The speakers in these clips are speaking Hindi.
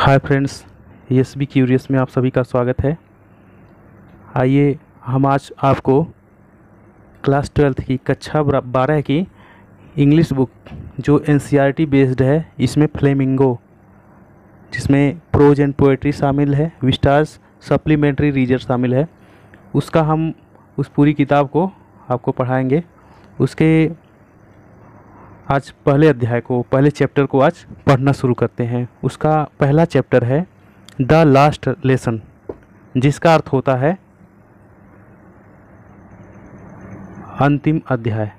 Hi friends yes be curious में आप सभी का स्वागत है आइए हम आज आपको क्लास ट्वेल्थ की कक्षा बारह की इंग्लिश बुक जो एन बेस्ड e है इसमें फ्लेमिंगो जिसमें प्रोज एंड पोएट्री शामिल है विस्टार्स सप्लीमेंट्री रीजर शामिल है उसका हम उस पूरी किताब को आपको पढ़ाएंगे उसके आज पहले अध्याय को पहले चैप्टर को आज पढ़ना शुरू करते हैं उसका पहला चैप्टर है द लास्ट लेसन जिसका अर्थ होता है अंतिम अध्याय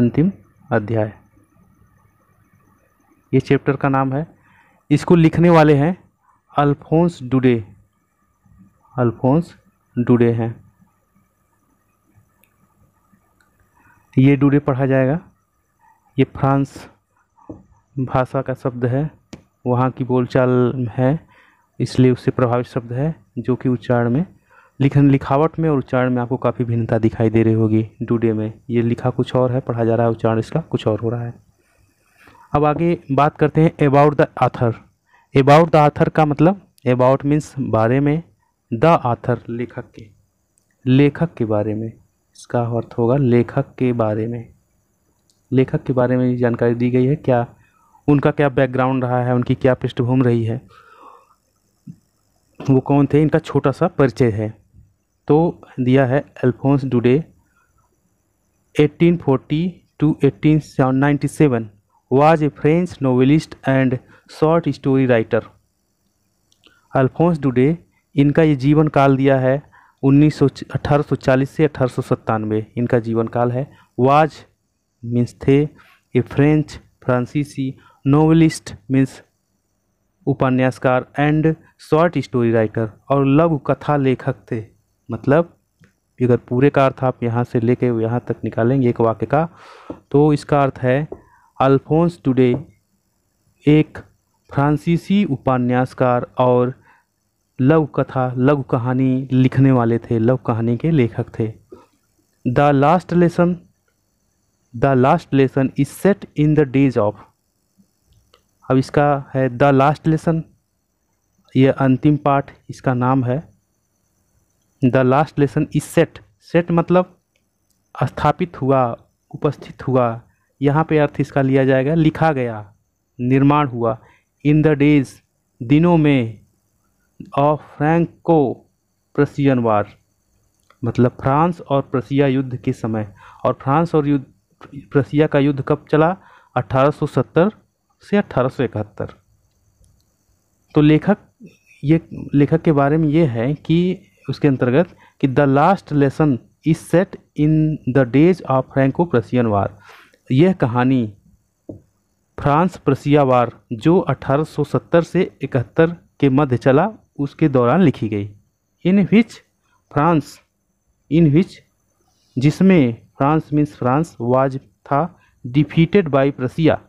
अंतिम अध्याय ये चैप्टर का नाम है इसको लिखने वाले हैं अल्फोंस डुडे अल्फोंस डुडे हैं ये डूडे पढ़ा जाएगा ये फ्रांस भाषा का शब्द है वहाँ की बोलचाल है इसलिए उससे प्रभावित शब्द है जो कि उच्चारण में लिखन लिखावट में और उच्चारण में आपको काफ़ी भिन्नता दिखाई दे रही होगी डूडे में ये लिखा कुछ और है पढ़ा जा रहा है उच्चारण इसका कुछ और हो रहा है अब आगे बात करते हैं about the author about the author का मतलब अबाउट मीन्स बारे में द आथर लेखक के लेखक के बारे में इसका अर्थ होगा लेखक के बारे में लेखक के बारे में जानकारी दी गई है क्या उनका क्या बैकग्राउंड रहा है उनकी क्या पृष्ठभूमि रही है वो कौन थे इनका छोटा सा परिचय है तो दिया है Alphonse Daudet 1840 to seven was a French novelist and short story writer Alphonse Daudet इनका ये जीवन काल दिया है उन्नीस सौ से अठारह इनका जीवन काल है वाज मीन्स थे ए फ्रेंच फ्रांसीसी नोवेलिस्ट मीन्स उपन्यासकार एंड शॉर्ट स्टोरी राइटर और लव कथा लेखक थे मतलब अगर पूरे का अर्थ आप यहाँ से लेके यहाँ तक निकालेंगे एक वाक्य का तो इसका अर्थ है अल्फोंस टुडे एक फ्रांसीसी उपन्यासकार और लव कथा लव कहानी लिखने वाले थे लव कहानी के लेखक थे the last lesson the last lesson is set in the days of अब इसका है द लास्ट लेसन यह अंतिम पाठ इसका नाम है the last lesson is set set मतलब स्थापित हुआ उपस्थित हुआ यहाँ पे अर्थ इसका लिया जाएगा लिखा गया निर्माण हुआ इन द डेज दिनों में ऑफ फ्रैंको प्रसियन वार मतलब फ्रांस और प्रसिया युद्ध के समय और फ्रांस और युद्ध प्रसिया का युद्ध कब चला 1870 से अट्ठारह तो लेखक ये लेखक के बारे में ये है कि उसके अंतर्गत कि the last lesson is set in the days of Franco Prussian war यह कहानी फ्रांस प्रसिया वार जो 1870 से इकहत्तर के मध्य चला उसके दौरान लिखी गई इन विच फ्रांस इन विच जिसमें फ्रांस मीन्स फ्रांस वाज था defeated by Prussia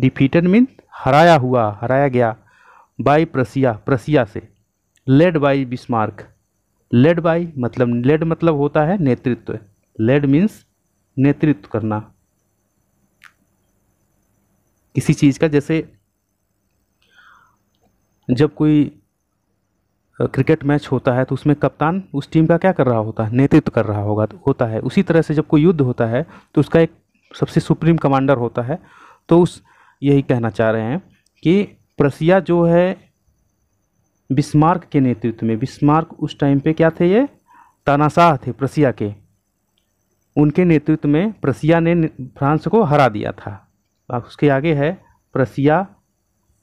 defeated means हराया हुआ हराया गया बाय प्रसिया प्रसिया से led by Bismarck led by मतलब लेड मतलब होता है नेतृत्व लेड मीन्स नेतृत्व करना किसी चीज़ का जैसे जब कोई क्रिकेट मैच होता है तो उसमें कप्तान उस टीम का क्या कर रहा होता है नेतृत्व कर रहा होगा तो होता है उसी तरह से जब कोई युद्ध होता है तो उसका एक सबसे सुप्रीम कमांडर होता है तो उस यही कहना चाह रहे हैं कि प्रसिया जो है बिस्मार्क के नेतृत्व में बिस्मार्क उस टाइम पे क्या थे ये तानाशाह थे प्रसिया के उनके नेतृत्व में प्रसिया ने फ्रांस को हरा दिया था अब उसके आगे है प्रसिया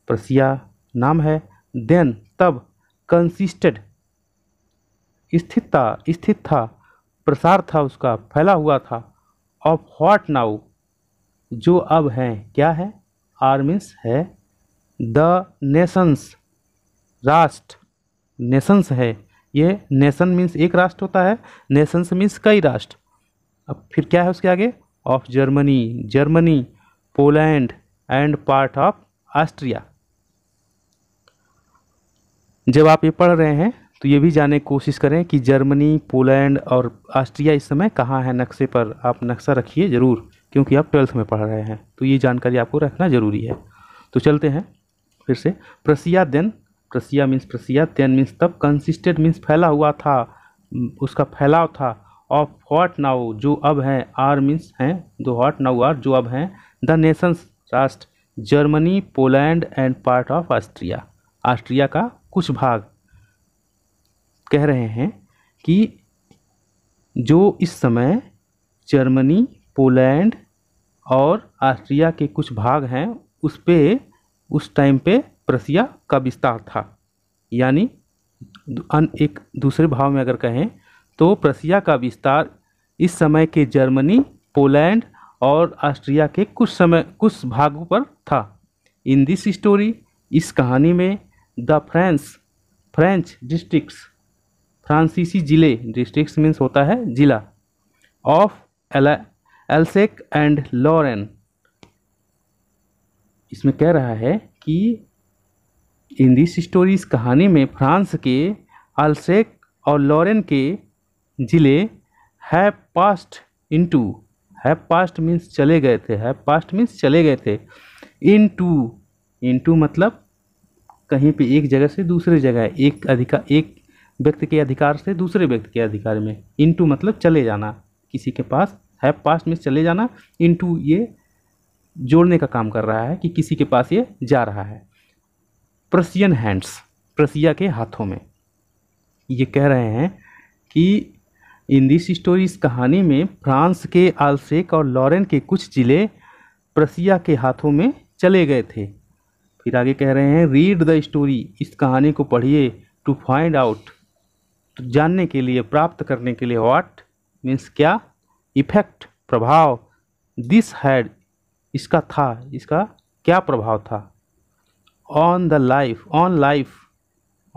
प्रसिया नाम है देन तब कंसिस्टेड स्थित था स्थित था प्रसार था उसका फैला हुआ था ऑफ हॉट नाउ जो अब हैं क्या है आर है द नेशंस राष्ट्र नेशंस है ये नेशन मीन्स एक राष्ट्र होता है नेशंस मीन्स कई राष्ट्र अब फिर क्या है उसके आगे of Germany Germany Poland and part of Austria जब आप ये पढ़ रहे हैं तो ये भी जानने की कोशिश करें कि जर्मनी पोलैंड और ऑस्ट्रिया इस समय कहाँ है नक्शे पर आप नक्शा रखिए ज़रूर क्योंकि आप ट्वेल्थ में पढ़ रहे हैं तो ये जानकारी आपको रखना ज़रूरी है तो चलते हैं फिर से Prussia then Prussia means Prussia then means तब कंसिस्टेंट मीन्स फैला हुआ था उसका फैलाव था ऑफ हॉट नाउ जो अब हैं आर मीन्स हैं दो हॉट नाउ आर जो अब हैं द नेशंस राष्ट्र Germany Poland and part of Austria Austria का कुछ भाग कह रहे हैं कि जो इस समय जर्मनी पोलैंड और ऑस्ट्रिया के कुछ भाग हैं उस पर उस टाइम पे प्रसिया का विस्तार था यानी एक दूसरे भाव में अगर कहें तो प्रसिया का विस्तार इस समय के जर्मनी पोलैंड और ऑस्ट्रिया के कुछ समय कुछ भागों पर था इन दिस स्टोरी इस कहानी में द फ्रेंस फ्रेंच डिस्ट्रिक्स फ्रांसीसी जिले डिस्ट्रिक्स मीन्स होता है जिला ऑफ एलसेक एंड लॉरेन इसमें कह रहा है कि इन दिस स्टोरी इस कहानी में फ्रांस के अल्सेक और लॉरेन के ज़िले है passed into have passed means चले गए थे हैव पास्ट मीन्स चले गए थे इन टू इन टू मतलब कहीं पे एक जगह से दूसरे जगह एक अधिकार एक व्यक्ति के अधिकार से दूसरे व्यक्ति के अधिकार में इनटू मतलब चले जाना किसी के पास है पास्ट में चले जाना इनटू ये जोड़ने का काम कर रहा है कि किसी के पास ये जा रहा है प्रसियन हैंड्स प्रसिया के हाथों में ये कह रहे हैं कि इन दिस स्टोरी इस कहानी में फ्रांस के आलसेक और लॉरेन के कुछ ज़िले प्रसिया के हाथों में चले गए थे फिर आगे कह रहे हैं रीड द स्टोरी इस कहानी को पढ़िए टू फाइंड आउट तो जानने के लिए प्राप्त करने के लिए वाट मीन्स क्या इफेक्ट प्रभाव दिस हैड इसका था इसका क्या प्रभाव था on the life on life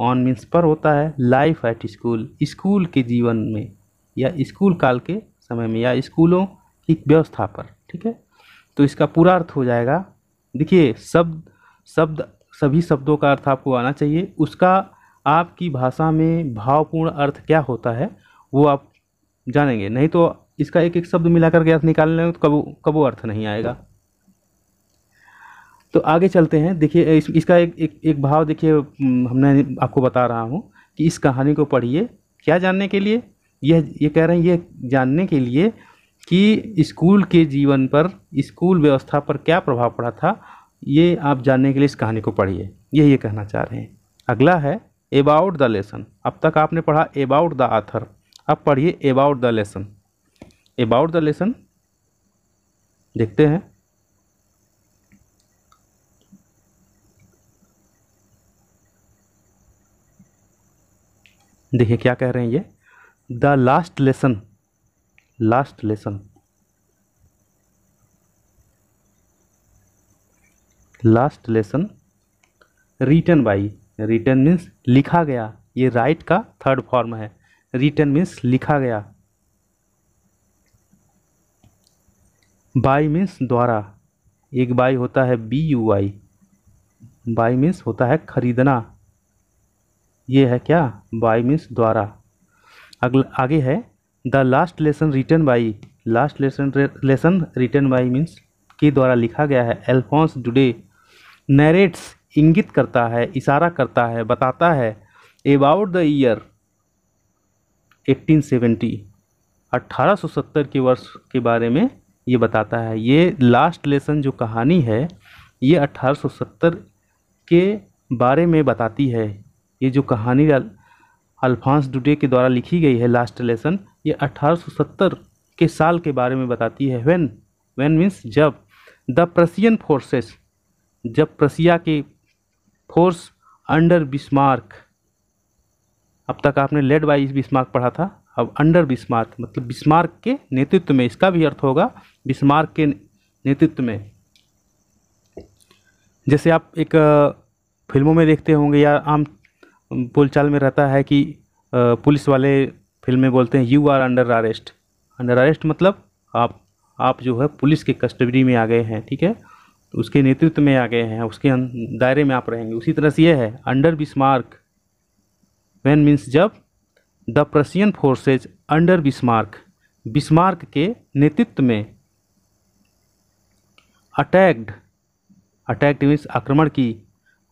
on means पर होता है लाइफ एट स्कूल स्कूल के जीवन में या स्कूल काल के समय में या स्कूलों की व्यवस्था पर ठीक है तो इसका पूरा अर्थ हो जाएगा देखिए शब्द शब्द सभी शब्दों का अर्थ आपको आना चाहिए उसका आपकी भाषा में भावपूर्ण अर्थ क्या होता है वो आप जानेंगे नहीं तो इसका एक एक शब्द मिलाकर के अर्थ निकाल लेंगे तो कब कबो अर्थ नहीं आएगा तो आगे चलते हैं देखिए इस, इसका एक एक, एक भाव देखिए हमने आपको बता रहा हूँ कि इस कहानी को पढ़िए क्या जानने के लिए यह ये कह रहे हैं ये जानने के लिए कि स्कूल के जीवन पर स्कूल व्यवस्था पर क्या प्रभाव पड़ा था ये आप जानने के लिए इस कहानी को पढ़िए यही ये कहना चाह रहे हैं अगला है अबाउट द लेसन अब तक आपने पढ़ा अबाउट द आथर अब पढ़िए about the lesson about the lesson देखते हैं देखिए क्या कह रहे हैं ये the last lesson last lesson last lesson written by written means लिखा गया ये राइट का थर्ड फॉर्म है रिटर्न मीन्स लिखा गया बाई मीन्स द्वारा एक बाई होता है B U Y buy means होता है खरीदना ये है क्या बाई मीन्स द्वारा अगला आगे है the last lesson written by last lesson lesson written by means के द्वारा लिखा गया है एल्फोंस डुडे नरेट्स इंगित करता है इशारा करता है बताता है एबाउट द ईयर 1870 1870 के वर्ष के बारे में ये बताता है ये लास्ट लेसन जो कहानी है ये 1870 के बारे में बताती है ये जो कहानी अल्फांस डुडे के द्वारा लिखी गई है लास्ट लेसन ये 1870 के साल के बारे में बताती है व्हेन व्हेन मीन्स जब द प्रसियन फोर्सेस जब प्रसिया की फोर्स अंडर बिस्मार्क अब तक आपने लेड बाई बिस्मार्क पढ़ा था अब अंडर बिस्मार्क मतलब बिस्मार्क के नेतृत्व में इसका भी अर्थ होगा बिस्मार्क के नेतृत्व में जैसे आप एक फिल्मों में देखते होंगे या आम बोलचाल में रहता है कि पुलिस वाले फिल्में बोलते हैं you are under arrest under arrest मतलब आप आप जो है पुलिस के कस्टडी में आ गए हैं ठीक है उसके नेतृत्व में आ गए हैं उसके अं-, दायरे में आप रहेंगे उसी तरह से यह है अंडर बिस्मार्क वैन मीन्स जब the Prussian forces under Bismarck Bismarck के नेतृत्व में अटैक्ड अटैक्ड मीन्स आक्रमण की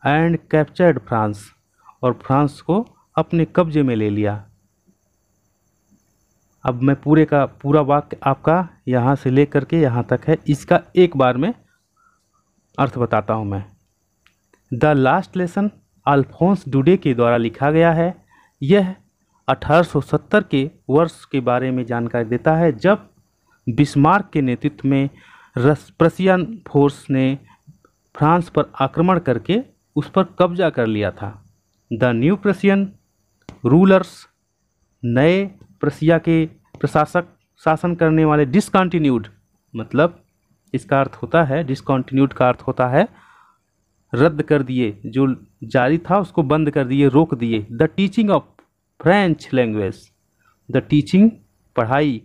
एंड कैप्चर्ड फ्रांस और फ्रांस को अपने कब्जे में ले लिया अब मैं पूरे का पूरा वाक्य आपका यहाँ से लेकर के यहाँ तक है इसका एक बार में अर्थ बताता हूँ मैं the last lesson Alphonse Daudet के द्वारा लिखा गया है यह 1870 के वर्ष के बारे में जानकारी देता है जब बिस्मार्क के नेतृत्व में रस प्रसियन फोर्स ने फ्रांस पर आक्रमण करके उस पर कब्जा कर लिया था द न्यू प्रसियन रूलर्स नए प्रसिया के प्रशासक शासन करने वाले डिसकंटिन्यूड मतलब इसका अर्थ होता है डिसकॉन्टिन्यूड का अर्थ होता है रद्द कर दिए जो जारी था उसको बंद कर दिए रोक दिए the teaching of French language the teaching पढ़ाई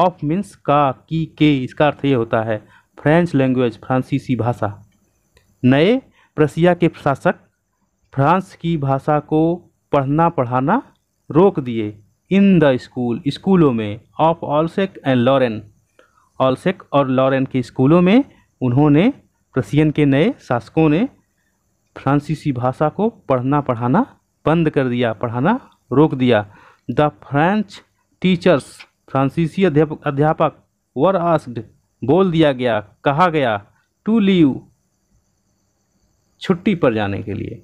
ऑफ मीन्स का की के इसका अर्थ ये होता है फ्रेंच लैंग्वेज फ्रांसीसी भाषा नए प्रसिया के प्रशासक फ्रांस की भाषा को पढ़ना पढ़ाना रोक दिए इन द स्कूल स्कूलों में of Alsace and Lorraine Alsace और लॉरेन के स्कूलों में उन्होंने प्रसियन के नए शासकों ने फ्रांसीसी भाषा को पढ़ना पढ़ाना बंद कर दिया पढ़ाना रोक दिया द फ्रेंच टीचर्स फ्रांसीसी अध्यापक वर आस्ड बोल दिया गया कहा गया टू लीव छुट्टी पर जाने के लिए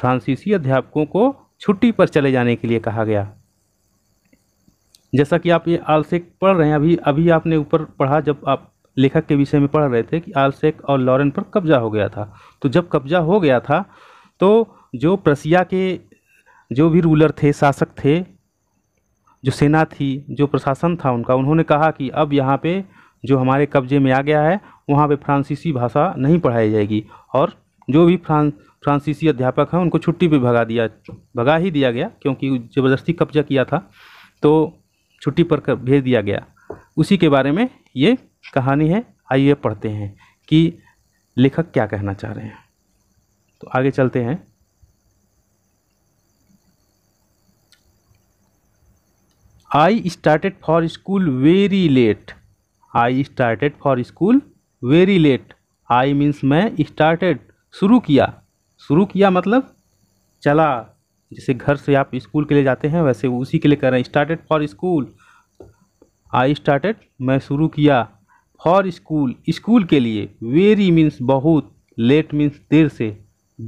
फ्रांसीसी अध्यापकों को छुट्टी पर चले जाने के लिए कहा गया जैसा कि आप ये आलसेक पढ़ रहे हैं अभी अभी आपने ऊपर पढ़ा जब आप लेखक के विषय में पढ़ रहे थे कि आलसेक और लॉरेन पर कब्जा हो गया था तो जब कब्जा हो गया था तो जो प्रसिया के जो भी रूलर थे शासक थे जो सेना थी जो प्रशासन था उनका उन्होंने कहा कि अब यहाँ पे जो हमारे कब्जे में आ गया है वहाँ पे फ्रांसीसी भाषा नहीं पढ़ाई जाएगी और जो भी फ्रांस फ्रांसीसी अध्यापक हैं उनको छुट्टी पे भगा दिया भगा ही दिया गया क्योंकि ज़बरदस्ती कब्जा किया था तो छुट्टी पर भेज दिया गया उसी के बारे में ये कहानी है आइए पढ़ते हैं कि लेखक क्या कहना चाह रहे हैं तो आगे चलते हैं I started for school very late I started for school very late I means मैं स्टार्टेड शुरू किया शुरू किया मतलब चला जैसे घर से आप स्कूल के लिए जाते हैं वैसे उसी के लिए कर रहे हैं started for school I started मैं शुरू किया फॉर स्कूल स्कूल के लिए वेरी मीन्स बहुत लेट मीन्स देर से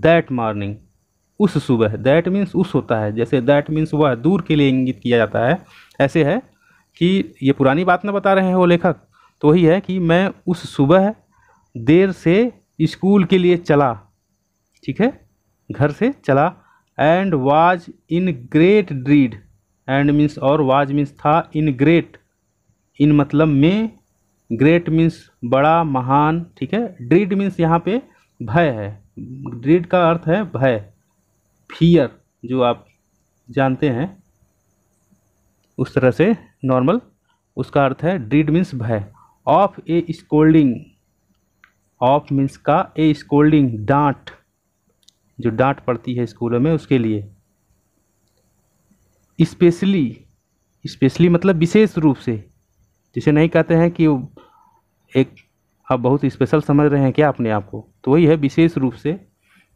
दैट मॉर्निंग उस सुबह दैट मीन्स उस होता है जैसे दैट मीन्स वह दूर के लिए इंगित किया जाता है ऐसे है कि ये पुरानी बात ना बता रहे हैं वो लेखक तो वही है कि मैं उस सुबह देर से स्कूल के लिए चला ठीक है घर से चला and was in great dread and means और वाज मीन्स था इन ग्रेट इन मतलब में ग्रेट मीन्स बड़ा महान ठीक है ड्रीड मीन्स यहाँ पे भय है ड्रीड का अर्थ है भय फियर जो आप जानते हैं उस तरह से नॉर्मल उसका अर्थ है ड्रीड मीन्स भय of a scolding of means का ए स्कोल्डिंग डांट जो डांट पड़ती है स्कूलों में उसके लिए स्पेशली स्पेशली मतलब विशेष रूप से जिसे नहीं कहते हैं कि एक आप बहुत स्पेशल समझ रहे हैं क्या अपने आप को तो वही है विशेष रूप से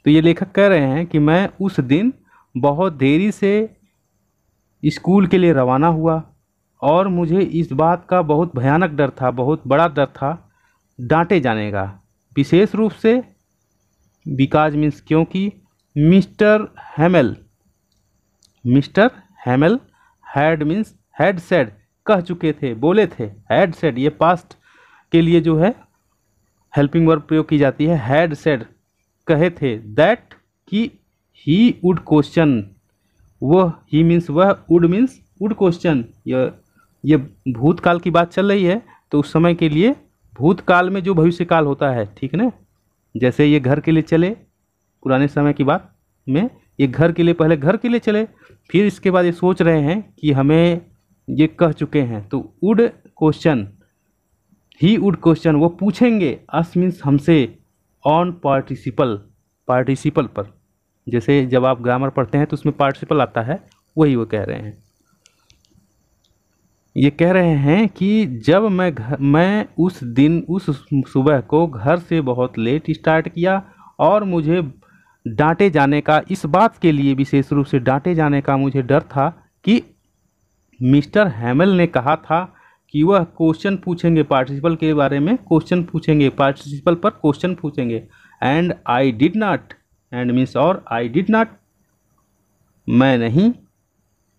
तो ये लेखक कह रहे हैं कि मैं उस दिन बहुत देरी से स्कूल के लिए रवाना हुआ और मुझे इस बात का बहुत भयानक डर था बहुत बड़ा डर था डांटे जाने का विशेष रूप से बिकाज मीन्स क्योंकि mister Hamel mister Hamel had means had said कह चुके थे बोले थे हैड सेड ये पास्ट के लिए जो है हेल्पिंग वर्ब प्रयोग की जाती है हैड सेड कहे थे दैट कि ही वुड क्वेश्चन वह ही मीन्स वह वुड मीन्स वुड क्वेश्चन ये भूतकाल की बात चल रही है तो उस समय के लिए भूतकाल में जो भविष्यकाल होता है ठीक ना जैसे ये घर के लिए चले पुराने समय की बात में ये घर के लिए पहले घर के लिए चले फिर इसके बाद ये सोच रहे हैं कि हमें ये कह चुके हैं तो वुड क्वेश्चन ही उड क्वेश्चन वो पूछेंगे अस मीन्स हमसे ऑन पार्टिसिपल पार्टिसिपल पर जैसे जब आप ग्रामर पढ़ते हैं तो उसमें पार्टिसिपल आता है वही वो कह रहे हैं ये कह रहे हैं कि जब मैं घर मैं उस दिन उस सुबह को घर से बहुत लेट स्टार्ट किया और मुझे डांटे जाने का इस बात के लिए विशेष रूप से डांटे जाने का मुझे डर था कि मिस्टर हैमल ने कहा था कि वह क्वेश्चन पूछेंगे पार्टिसिपल के बारे में क्वेश्चन पूछेंगे पार्टिसिपल पर क्वेश्चन पूछेंगे and I did not and means और आई डिड नाट मैं नहीं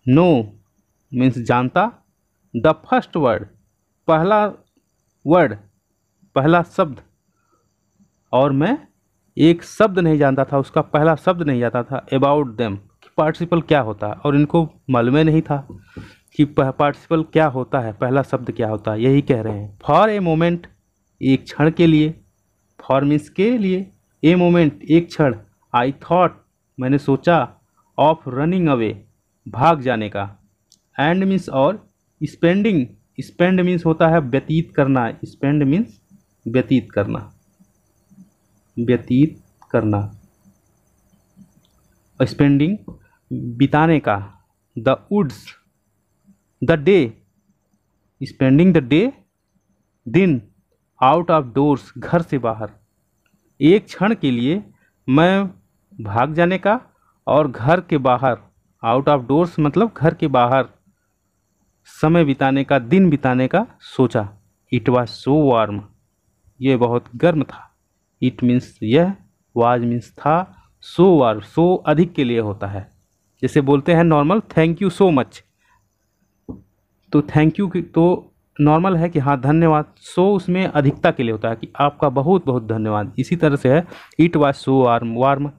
नो no, मीन्स जानता द फर्स्ट वर्ड पहला वर्ड पहला शब्द और मैं एक शब्द नहीं जानता था उसका पहला शब्द नहीं जानता था अबाउट देम कि पार्टिसिपल क्या होता है और इनको मालूम नहीं था कि पार्टिसिपल क्या होता है पहला शब्द क्या होता है यही कह रहे हैं फॉर ए मोमेंट एक क्षण के लिए फॉर मीन्स के लिए ए मोमेंट एक क्षण आई थॉट मैंने सोचा ऑफ रनिंग अवे भाग जाने का एंड मीन्स और स्पेंडिंग स्पेंड मीन्स होता है व्यतीत करना स्पेंड मीन्स व्यतीत करना व्यतीत करना स्पेंडिंग बिताने का the woods the day spending the day दिन आउट ऑफ डोर्स घर से बाहर एक क्षण के लिए मैं भाग जाने का और घर के बाहर आउट ऑफ डोर्स मतलब घर के बाहर समय बिताने का दिन बिताने का सोचा इट वॉज सो वार्म यह बहुत गर्म था इट मीन्स यह वाज मीन्स था सो वार्म सो अधिक के लिए होता है जैसे बोलते हैं normal thank you so much तो थैंक यू तो नॉर्मल है कि हाँ धन्यवाद सो उसमें अधिकता के लिए होता है कि आपका बहुत बहुत धन्यवाद इसी तरह से है it was so warm warm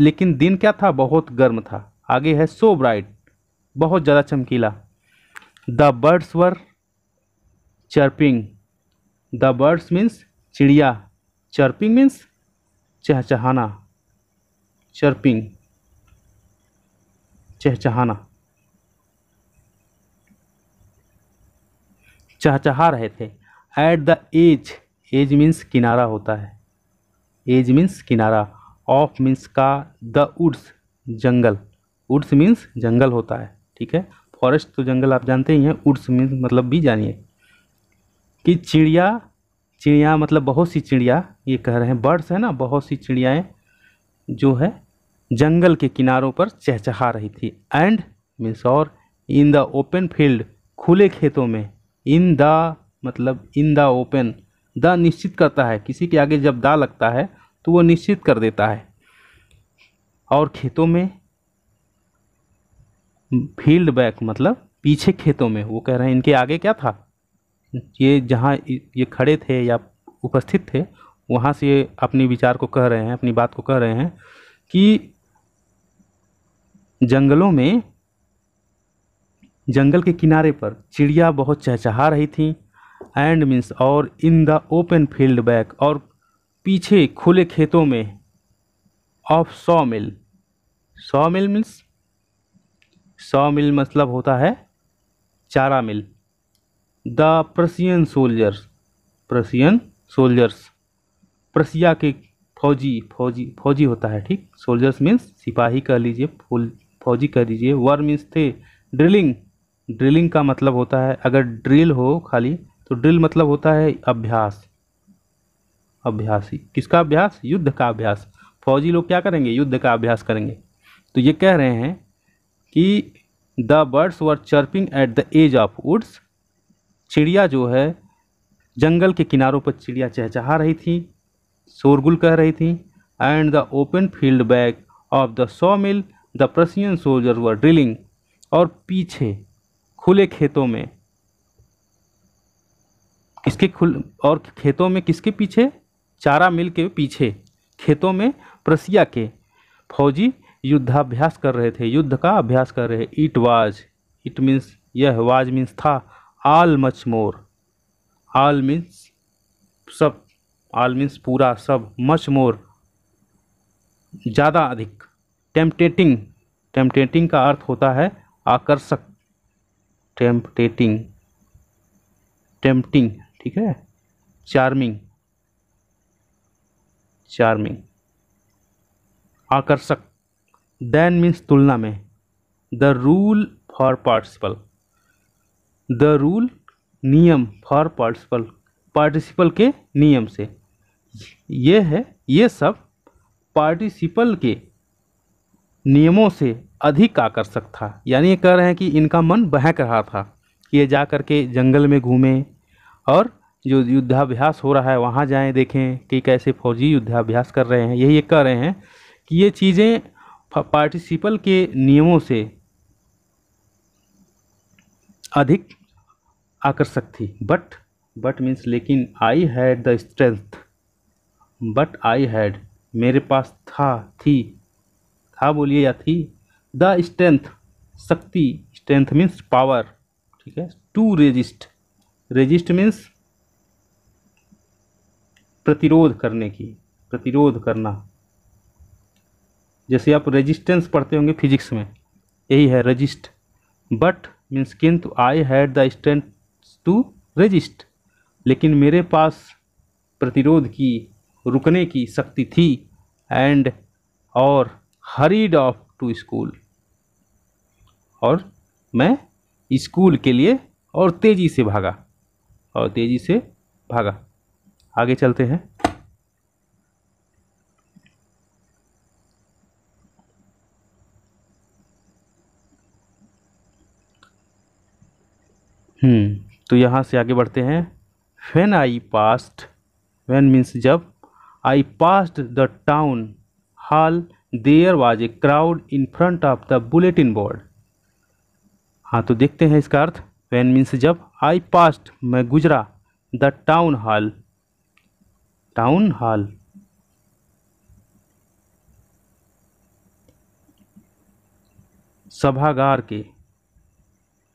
लेकिन दिन क्या था बहुत गर्म था आगे है सो ब्राइट बहुत ज़्यादा चमकीला the birds were chirping the birds means चिड़िया चर्पिंग मीन्स चहचहाना चर्पिंग चहचहाना चहचहा रहे थे at the edge edge means किनारा होता है एज मीन्स किनारा ऑफ मीन्स का द उड्स जंगल उड्स मीन्स जंगल होता है ठीक है फॉरेस्ट तो जंगल आप जानते ही हैं उड्स मीन्स मतलब भी जानिए कि चिड़िया चिड़िया मतलब बहुत सी चिड़िया ये कह रहे हैं बर्ड्स है ना बहुत सी चिड़ियाएँ जो है जंगल के किनारों पर चहचहा रही थी एंड मीन्स और इन द ओपन फील्ड खुले खेतों में इन द मतलब इन द ओपन द निश्चित करता है किसी के आगे जब दा लगता है तो वो निश्चित कर देता है और खेतों में फील्ड बैक मतलब पीछे खेतों में वो कह रहे हैं इनके आगे क्या था ये जहाँ ये खड़े थे या उपस्थित थे वहाँ से ये अपने विचार को कह रहे हैं अपनी बात को कह रहे हैं कि जंगलों में जंगल के किनारे पर चिड़िया बहुत चहचहा रही थी एंड मीन्स और in the open field back और पीछे खुले खेतों में ऑफ सौ मिल सौ मिल मीन्स सौ मिल मतलब होता है चारा mill the Prussian soldiers Prussian soldiers Prussia के फौजी फौजी फौजी होता है ठीक सोल्जर्स मीन्स सिपाही कह लीजिए फौजी कह लीजिए वर मीन्स थे ड्रिलिंग ड्रिलिंग का मतलब होता है अगर ड्रिल हो खाली तो ड्रिल मतलब होता है अभ्यास अभ्यासी किसका अभ्यास युद्ध का अभ्यास फौजी लोग क्या करेंगे युद्ध का अभ्यास करेंगे तो ये कह रहे हैं कि the birds were chirping at the edge of woods चिड़िया जो है जंगल के किनारों पर चिड़िया चहचहा रही थी शोरगुल कह रही थी and the open field back of the sawmill the Prussian soldier were drilling और पीछे खुले खेतों में किसके खुल और खेतों में किसके पीछे चारा मिल के पीछे खेतों में प्रसिया के फौजी युद्धाभ्यास कर रहे थे युद्ध का अभ्यास कर रहे इट वाज इट मीन्स यह वाज मीन्स था आल मच मोर आल मीन्स सब आल मीन्स पूरा सब मच मोर ज़्यादा अधिक टेम्पटेटिंग टेम्पटेटिंग का अर्थ होता है आकर्षक टेम्पटेटिंग टेम्पटिंग ठीक है चार्मिंग चार्मिंग आकर्षक देन मीन्स तुलना में the rule for participle the rule नियम फॉर पार्टिसिपल पार्टिसिपल के नियम से ये है ये सब पार्टिसिपल के नियमों से अधिक आकर्षक था यानी ये कह रहे हैं कि इनका मन बहक रहा था कि ये जा कर के जंगल में घूमें और जो युद्धाभ्यास हो रहा है वहाँ जाएं देखें कि कैसे फौजी युद्धाभ्यास कर रहे हैं यही ये कह रहे हैं कि ये चीज़ें पार्टिसिपल के नियमों से अधिक आकर्षक थी बट बट मीन्स लेकिन I had the strength but I had मेरे पास था थी था बोलिए या थी द स्ट्रेंथ शक्ति स्ट्रेंथ मीन्स पावर ठीक है टू रेजिस्ट रेजिस्ट मीन्स प्रतिरोध करने की प्रतिरोध करना जैसे आप रेजिस्टेंस पढ़ते होंगे फिजिक्स में यही है रजिस्ट बट मीन्स किंतु I had the strength to resist लेकिन मेरे पास प्रतिरोध की रुकने की शक्ति थी एंड और हरीड ऑफ टू स्कूल और मैं स्कूल के लिए और तेज़ी से भागा और तेज़ी से भागा आगे चलते हैं हम्म। तो यहाँ से आगे बढ़ते हैं when I passed when means जब I passed the town hall there was a crowd in front of the bulletin board हाँ तो देखते हैं इसका अर्थ वेन मीन्स जब आई पास्ट मैं गुजरा the town hall town hall सभागार के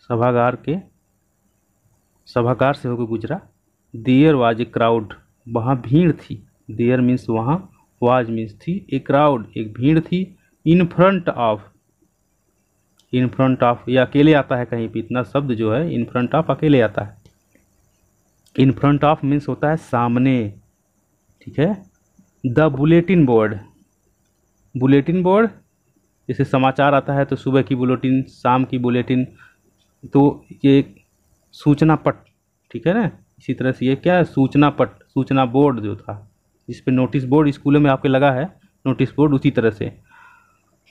सभागार के सभागार से होकर गुजरा दियर वाज ए क्राउड वहाँ भीड़ थी दियर मीन्स वहाँ वाज मीन्स थी ए क्राउड एक भीड़ थी in front of in front of ये अकेले आता है कहीं पर इतना शब्द जो है इन फ्रंट ऑफ अकेले आता है इन फ्रंट ऑफ मीन्स होता है सामने ठीक है the bulletin board bulletin board जैसे समाचार आता है तो सुबह की बुलेटिन शाम की बुलेटिन तो ये सूचना पट ठीक है ना इसी तरह से ये क्या है सूचना पट सूचना बोर्ड जो था जिस पे नोटिस बोर्ड स्कूलों में आपके लगा है नोटिस बोर्ड उसी तरह से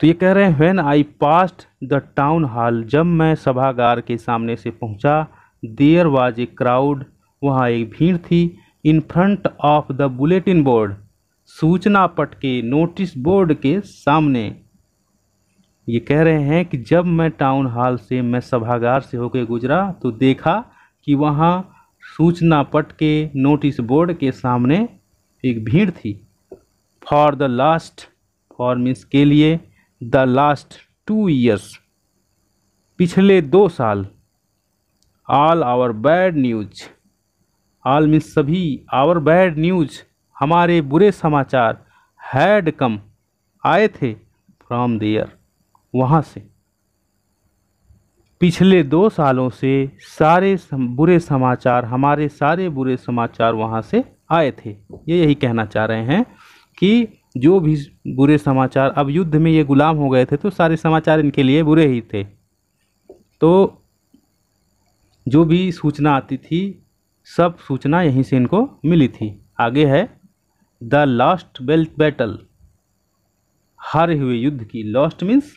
तो ये कह रहे हैं when I passed the town hall जब मैं सभागार के सामने से पहुंचा देयर वाज ए क्राउड वहाँ एक भीड़ थी in front of the bulletin board सूचना पट के नोटिस बोर्ड के सामने ये कह रहे हैं कि जब मैं टाउन हॉल से मैं सभागार से होकर गुजरा तो देखा कि वहाँ सूचना पट के नोटिस बोर्ड के सामने एक भीड़ थी for the last for means के लिए द लास्ट टू ईयर्स पिछले दो साल all our bad news all means सभी आवर बैड न्यूज हमारे बुरे समाचार हैड कम आए थे फ्रॉम देयर वहाँ से पिछले दो सालों से सारे सम, बुरे समाचार हमारे सारे बुरे समाचार वहाँ से आए थे ये यही कहना चाह रहे हैं कि जो भी बुरे समाचार अब युद्ध में ये गुलाम हो गए थे तो सारे समाचार इनके लिए बुरे ही थे तो जो भी सूचना आती थी सब सूचना यहीं से इनको मिली थी आगे है द लास्ट बेल्ट बैटल हारे हुए युद्ध की लॉस्ट मीन्स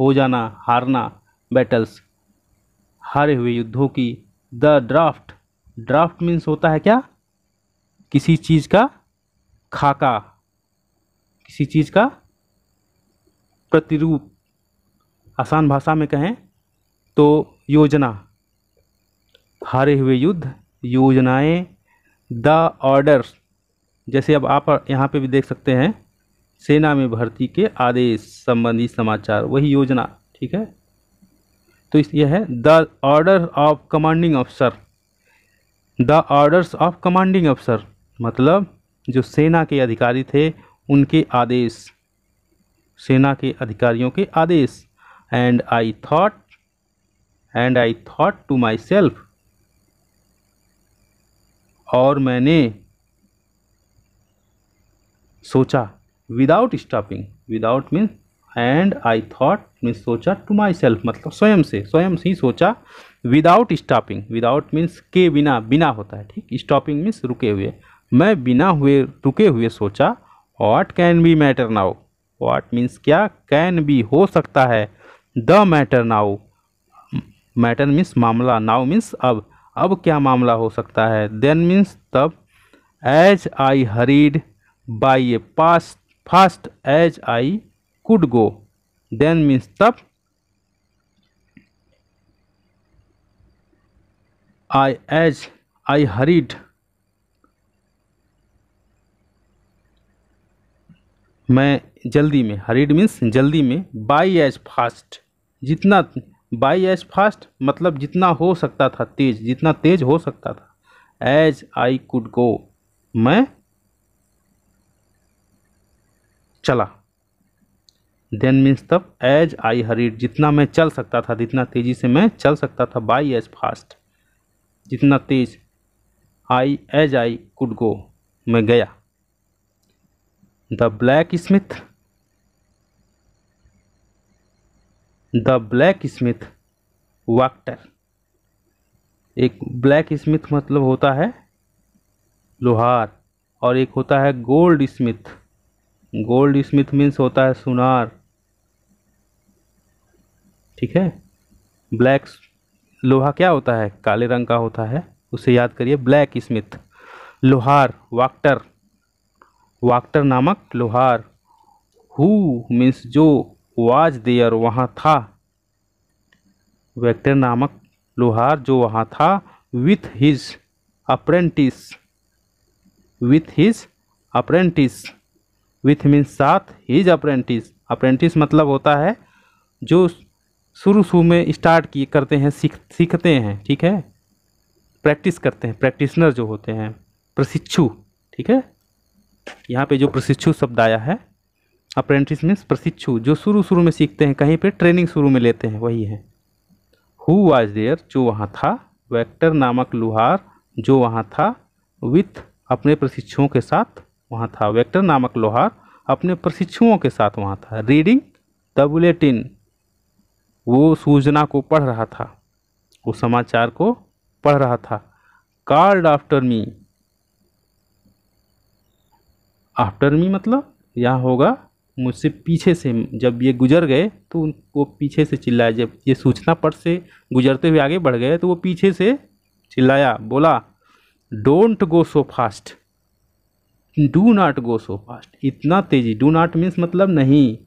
हो जाना हारना बैटल्स हारे हुए युद्धों की द ड्राफ्ट ड्राफ्ट मीन्स होता है क्या किसी चीज़ का खाका किसी चीज़ का प्रतिरूप आसान भाषा में कहें तो योजना हारे हुए युद्ध योजनाएं द ऑर्डर जैसे अब आप यहाँ पे भी देख सकते हैं सेना में भर्ती के आदेश संबंधी समाचार वही योजना ठीक है तो इस यह है द ऑर्डर ऑफ कमांडिंग अफसर द ऑर्डर्स ऑफ कमांडिंग अफसर मतलब जो सेना के अधिकारी थे उनके आदेश सेना के अधिकारियों के आदेश and I thought and I thought to myself मैंने सोचा without stopping without means and I thought means to myself मतलब स्वयं से स्वयं से ही सोचा विदाउट स्टॉपिंग विदाउट मीन्स के बिना बिना होता है ठीक स्टॉपिंग मीन्स रुके हुए मैं बिना हुए रुके हुए सोचा what can be matter now what means क्या कैन बी हो सकता है the matter now matter means मामला नाउ मीन्स अब अब क्या मामला हो सकता है देन मीन्स तब as I hurried by a pass fast as I could go then means तब आई एज आई हरीड मैं जल्दी में हरीड मीन्स जल्दी में बाई एज फास्ट जितना बाई एज फास्ट मतलब जितना हो सकता था तेज जितना तेज हो सकता था एज आई कुड गो मैं चला देन मीन्स तब एज आई हरीड जितना मैं चल सकता था जितना तेज़ी से मैं चल सकता था बाई एज फास्ट जितना तेज I as I could go मैं गया the blacksmith the blacksmith Wachter एक ब्लैक स्मिथ मतलब होता है लोहार और एक होता है goldsmith goldsmith means होता है सुनार ठीक है ब्लैक लोहा क्या होता है काले रंग का होता है उसे याद करिए ब्लैक स्मिथ लोहार वाक्टर वाक्टर नामक लोहार हु मीन्स जो वाज देयर वहाँ था वैक्टर नामक लोहार जो वहाँ था with his apprentice with his apprentice with means साथ हिज अप्रेंटिस अप्रेंटिस मतलब होता है जो शुरू शुरू में स्टार्ट किए करते हैं सीख सीखते हैं ठीक है प्रैक्टिस करते हैं प्रैक्टिशनर जो होते हैं प्रशिक्षु ठीक है यहाँ पे जो प्रशिक्षु शब्द आया है अप्रेंटिस मीन्स प्रशिक्षु जो शुरू शुरू में सीखते हैं कहीं पे ट्रेनिंग शुरू में लेते हैं वही है हु वाज देयर जो वहाँ था वैक्टर नामक लुहार जो वहाँ था विथ अपने प्रशिक्षुओं के साथ वहाँ था वेक्टर नामक लोहार अपने प्रशिक्षुओं के साथ वहाँ था रीडिंग द बुलेटिन वो सूचना को पढ़ रहा था वो समाचार को पढ़ रहा था called after me after me मतलब यह होगा मुझसे पीछे से जब ये गुजर गए तो उनको पीछे से चिल्लाया जब ये सूचना पट से गुजरते हुए आगे बढ़ गए तो वो पीछे से चिल्लाया बोला don't go so fast do not go so fast इतना तेज़ी डू नॉट मीन्स मतलब नहीं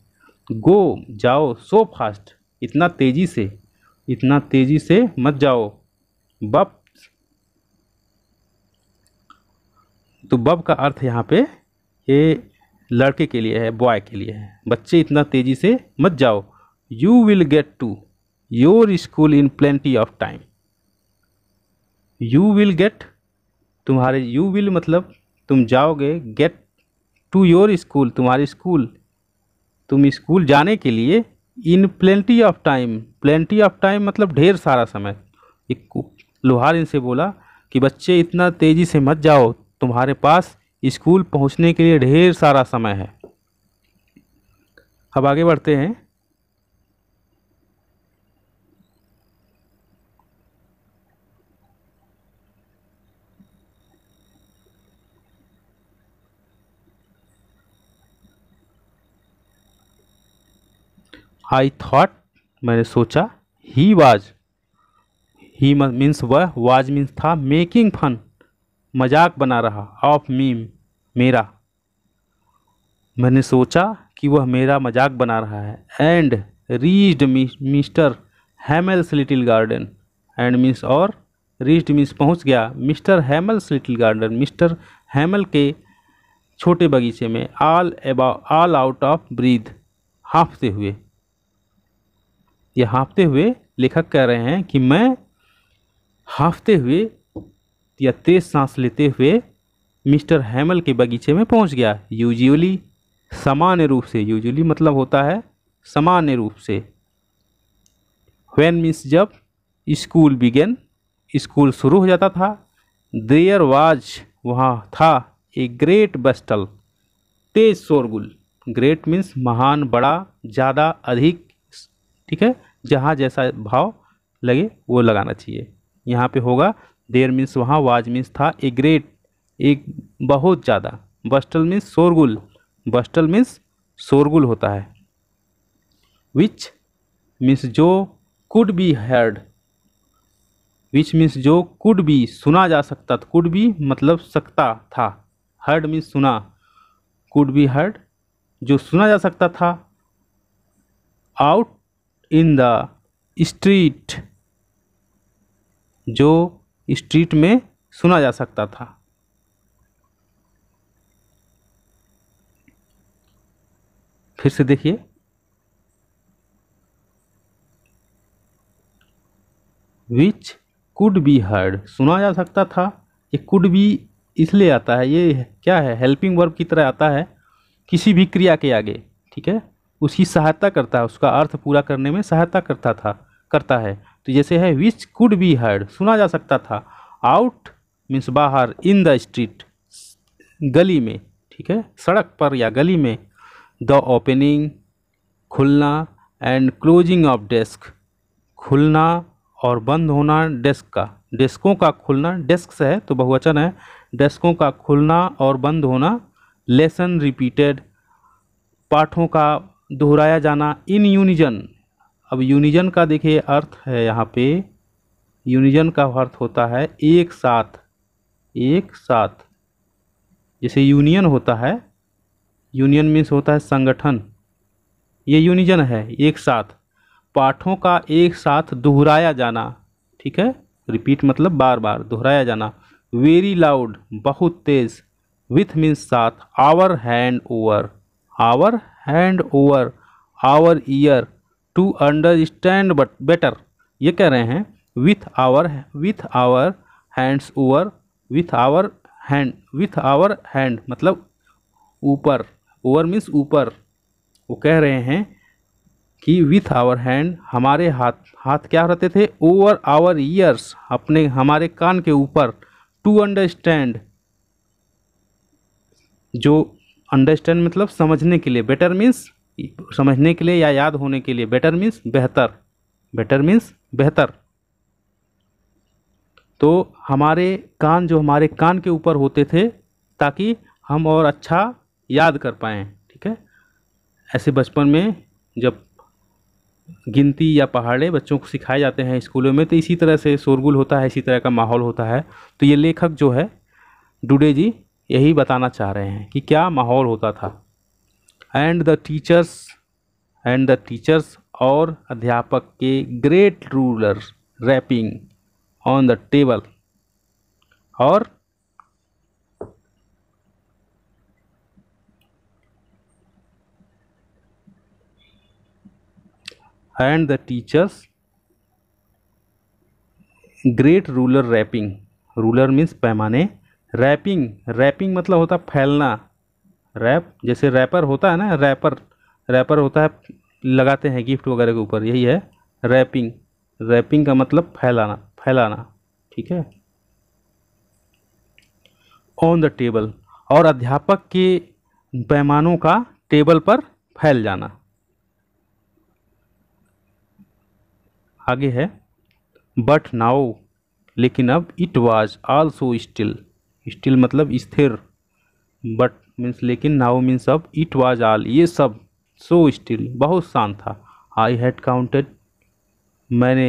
गो जाओ सो फास्ट इतना तेज़ी से इतना तेज़ी से मत जाओ बप तो बब का अर्थ यहाँ पे ये लड़के के लिए है बॉय के लिए है बच्चे इतना तेज़ी से मत जाओ you will get to your school in plenty of time you will get तुम्हारे यू विल मतलब तुम जाओगे गेट टू योर स्कूल तुम्हारे स्कूल तुम स्कूल जाने के लिए in plenty of time plenty of time मतलब ढेर सारा समय एक लोहार इनसे बोला कि बच्चे इतना तेज़ी से मत जाओ तुम्हारे पास स्कूल पहुंचने के लिए ढेर सारा समय है अब आगे बढ़ते हैं आई थॉट मैंने सोचा ही वाज ही मीन्स वह वाज मीन्स था मेकिंग फन मजाक बना रहा ऑफ मीम मेरा मैंने सोचा कि वह मेरा मजाक बना रहा है and reached Mr Hamel's little garden and means और रीच्ड मीन्स पहुंच गया Mr Hamel's little garden Mr Hamel के छोटे बगीचे में all about all out of breath हाँफते हुए ये हाँफते हुए लेखक कह रहे हैं कि मैं हाँफते हुए या तेज सांस लेते हुए मिस्टर हैमल के बगीचे में पहुंच गया यूजुअली सामान्य रूप से यूजुअली मतलब होता है सामान्य रूप से वैन मीन्स जब स्कूल बिगेन स्कूल शुरू हो जाता था देयर वाज वहाँ था ए ग्रेट बस्टल तेज शोरगुल ग्रेट मीन्स महान बड़ा ज़्यादा अधिक ठीक है जहाँ जैसा भाव लगे वो लगाना चाहिए यहाँ पे होगा देर मीन्स वहाँ वाज मीन्स था ए ग्रेट एक बहुत ज़्यादा बस्टल मीन्स शोरगुल बस्टल मीन्स शोरगुल होता है विच मीन्स जो could be heard which means जो कुड बी सुना जा सकता था कुड बी मतलब सकता था हर्ड मीन्स सुना कुड बी हर्ड जो सुना जा सकता था आउट इन द स्ट्रीट जो स्ट्रीट में सुना जा सकता था फिर से देखिए विच कुड बी हर्ड सुना जा सकता था ये कुड भी इसलिए आता है ये क्या है हेल्पिंग वर्ब की तरह आता है किसी भी क्रिया के आगे ठीक है उसकी सहायता करता है उसका अर्थ पूरा करने में सहायता करता था करता है तो जैसे है विच कुड बी हर्ड सुना जा सकता था आउट मीन्स बाहर इन द स्ट्रीट गली में ठीक है सड़क पर या गली में द ओपनिंग खुलना एंड क्लोजिंग ऑफ डेस्क खुलना और बंद होना डेस्क का डेस्कों का खुलना डेस्क है तो बहुवचन है डेस्कों का खुलना और बंद होना लेसन रिपीटेड पाठों का दोहराया जाना इन यूनिजन अब यूनिजन का देखिए अर्थ है यहाँ पे यूनिजन का अर्थ होता है एक साथ एक साथ जैसे यूनियन होता है यूनियन मीन्स होता है संगठन ये यूनिजन है एक साथ पाठों का एक साथ दोहराया जाना ठीक है रिपीट मतलब बार बार दोहराया जाना वेरी लाउड बहुत तेज़ विथ मीन्स साथ our hand over our hand over our ear to understand but better ये कह रहे हैं with our with our hands over with our hand with our hand मतलब ऊपर ओवर मीन्स ऊपर वो कह रहे हैं कि विथ आवर हैंड हमारे हाथ हाथ क्या रहते थे ओवर आवर ईयर्स अपने हमारे कान के ऊपर टू अंडरस्टैंड जो अंडरस्टैंड मतलब समझने के लिए बेटर मीन्स समझने के लिए या याद होने के लिए बेटर मीन्स बेहतर बेटर मीन्स बेहतर तो हमारे कान जो हमारे कान के ऊपर होते थे ताकि हम और अच्छा याद कर पाएँ ठीक है ऐसे बचपन में जब गिनती या पहाड़े बच्चों को सिखाए जाते हैं स्कूलों में तो इसी तरह से शोरगुल होता है इसी तरह का माहौल होता है तो ये लेखक जो है डूडे जी यही बताना चाह रहे हैं कि क्या माहौल होता था and the teachers and the teachers और अध्यापक के great ruler rapping on the table और and the teachers great ruler rapping ruler means पैमाने रैपिंग रैपिंग मतलब होता है फैलना रैप जैसे रैपर होता है ना रैपर रैपर होता है लगाते हैं गिफ्ट वगैरह के ऊपर यही है रैपिंग रैपिंग का मतलब फैलाना फैलाना ठीक है ऑन द टेबल और अध्यापक के पैमानों का टेबल पर फैल जाना आगे है बट नाउ लेकिन अब it was also still still मतलब स्थिर बट मीन्स लेकिन नाउ मीन्स अब इट वॉज आल ये सब सो स्टिल बहुत शांत था आई हैड काउंटेड मैंने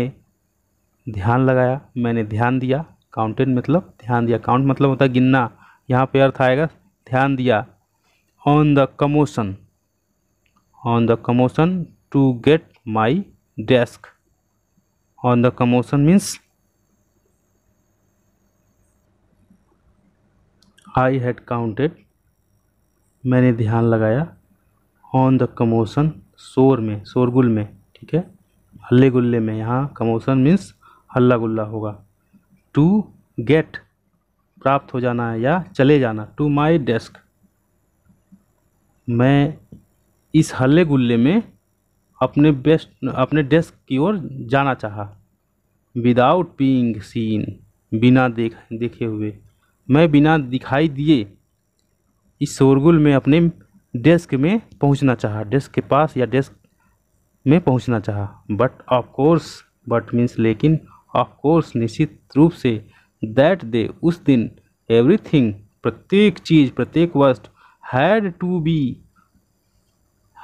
ध्यान लगाया मैंने ध्यान दिया काउंटेड मतलब ध्यान दिया काउंट मतलब होता है गिनना यहाँ पे अर्थ आएगा ध्यान दिया on the commotion on the commotion to get my desk on the commotion means I had counted मैंने ध्यान लगाया ऑन द कमोशन शोर में शोरगुल में ठीक है हल्ले गुल्ले में यहाँ कमोशन मीन्स हल्ला गुल्ला होगा टू गेट प्राप्त हो जाना है या चले जाना टू माई डेस्क मैं इस हल्ले गुल्ले में अपने बेस्ट अपने डेस्क की ओर जाना चाहा विदाउट बींग सीन बिना देख देखे हुए मैं बिना दिखाई दिए इस शोरगुल में अपने डेस्क में पहुंचना चाहा डेस्क के पास या डेस्क में पहुंचना चाहा but of course but means लेकिन ऑफ कोर्स निश्चित रूप से दैट दे उस दिन एवरीथिंग प्रत्येक चीज़ प्रत्येक वस्तु had to be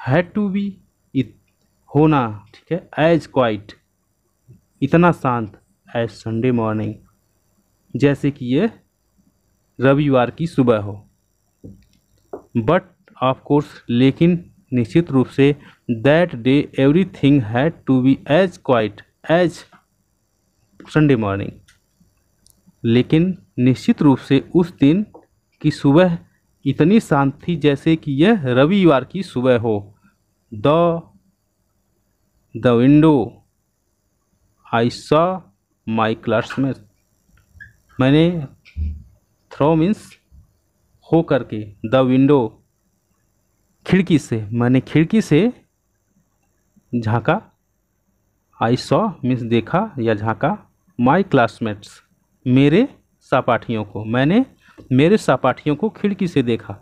had to be होना ठीक है एज क्वाइट इतना शांत एज संडे मॉर्निंग जैसे कि ये रविवार की सुबह हो बट ऑफ कोर्स लेकिन निश्चित रूप से that day everything had to be as quiet as Sunday morning लेकिन निश्चित रूप से उस दिन की सुबह इतनी शांत थी जैसे कि यह रविवार की सुबह हो the the window I saw my classmate मैंने थ्रो मीन्स हो करके द विंडो खिड़की से मैंने खिड़की से झांका आई सॉ मीन्स देखा या झांका माई क्लासमेट्स मेरे सापाठियों को मैंने मेरे सापाठियों को खिड़की से देखा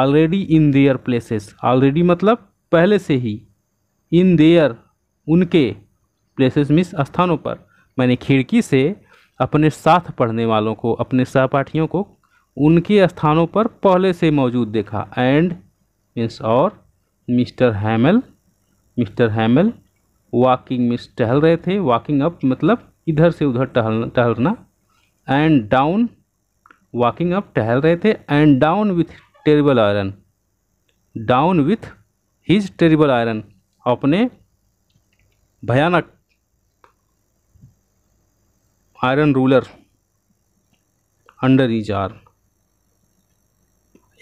already in their places already मतलब पहले से ही इन देयर उनके प्लेसेस मीन्स स्थानों पर मैंने खिड़की से अपने साथ पढ़ने वालों को अपने सहपाठियों को उनके स्थानों पर पहले से मौजूद देखा एंड मीन्स और Mr Hamel mister Hamel walking miss टहल रहे थे वॉकिंग अप मतलब इधर से उधर टहल टहलना एंड डाउन वॉकिंग अप टहल रहे थे and down with terrible iron down with his terrible iron अपने भयानक iron ruler under his arm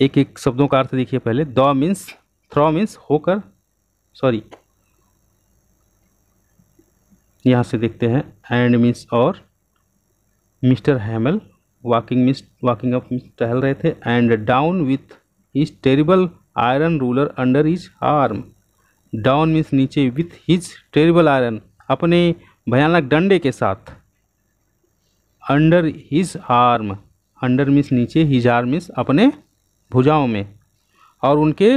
एक एक शब्दों का अर्थ देखिए पहले द मीन्स थ्रॉ मीन्स होकर सॉरी यहाँ से देखते हैं एंड मीन्स और Mr Hamel walking miss walking up टहल रहे थे and down with his terrible iron ruler under his arm down means नीचे विथ हिज टेरिबल आयरन अपने भयानक डंडे के साथ under his arm under miss नीचे हिज आर्म मिस अपने भुजाओं में और उनके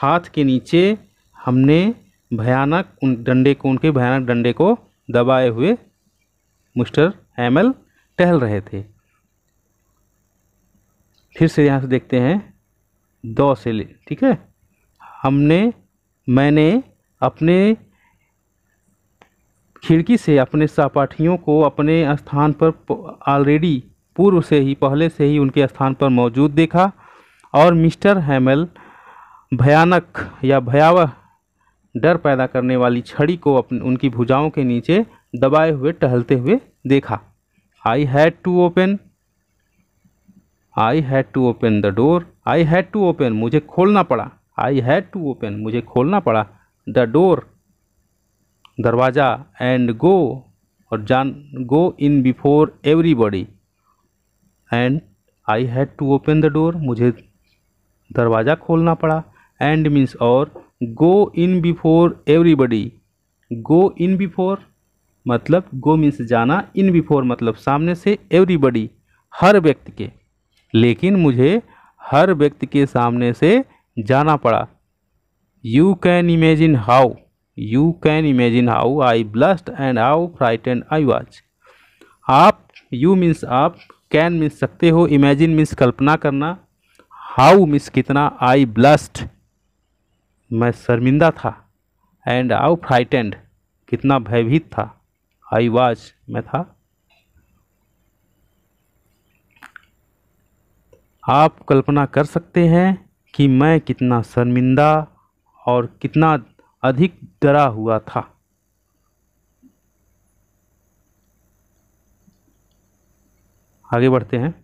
हाथ के नीचे हमने भयानक उन डंडे को उनके भयानक डंडे को दबाए हुए मिस्टर एमएल टहल रहे थे फिर से यहाँ से देखते हैं दो से ले ठीक है हमने मैंने अपने खिड़की से अपने सहपाठियों को अपने स्थान पर ऑलरेडी पूर्व से ही पहले से ही उनके स्थान पर मौजूद देखा और मिस्टर हैमल भयानक या भयावह डर पैदा करने वाली छड़ी को अपने उनकी भुजाओं के नीचे दबाए हुए टहलते हुए देखा I had to open I had to open the door I had to open मुझे खोलना पड़ा आई हैड टू ओपन मुझे खोलना पड़ा द डोर दरवाज़ा एंड गो और जान go in before everybody and I had to open the door मुझे दरवाज़ा खोलना पड़ा एंड मीन्स और go in before everybody go in before मतलब गो मीन्स जाना इन बिफोर मतलब सामने से एवरीबडी हर व्यक्ति के लेकिन मुझे हर व्यक्ति के सामने से जाना पड़ा you can imagine how you can imagine how I blushed and how frightened I was आप यू मीन्स आप कैन मीन्स सकते हो इमेजिन मीन्स कल्पना करना हाउ मीन्स कितना आई ब्लस्ट मैं शर्मिंदा था एंड हाउ फ्राइटेंड कितना भयभीत था आई वॉच मैं था आप कल्पना कर सकते हैं कि मैं कितना शर्मिंदा और कितना अधिक डरा हुआ था आगे बढ़ते हैं